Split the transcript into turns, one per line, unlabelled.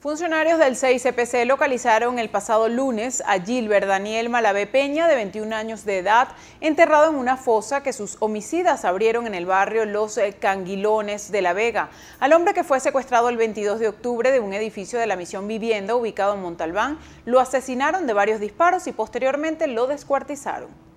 Funcionarios del CICPC localizaron el pasado lunes a Gilbert Daniel Malave Peña, de 21 años de edad, enterrado en una fosa que sus homicidas abrieron en el barrio Los Canguilones de La Vega, al hombre que fue secuestrado el 22 de octubre de un edificio de la Misión Vivienda ubicado en Montalbán, lo asesinaron de varios disparos y posteriormente lo descuartizaron.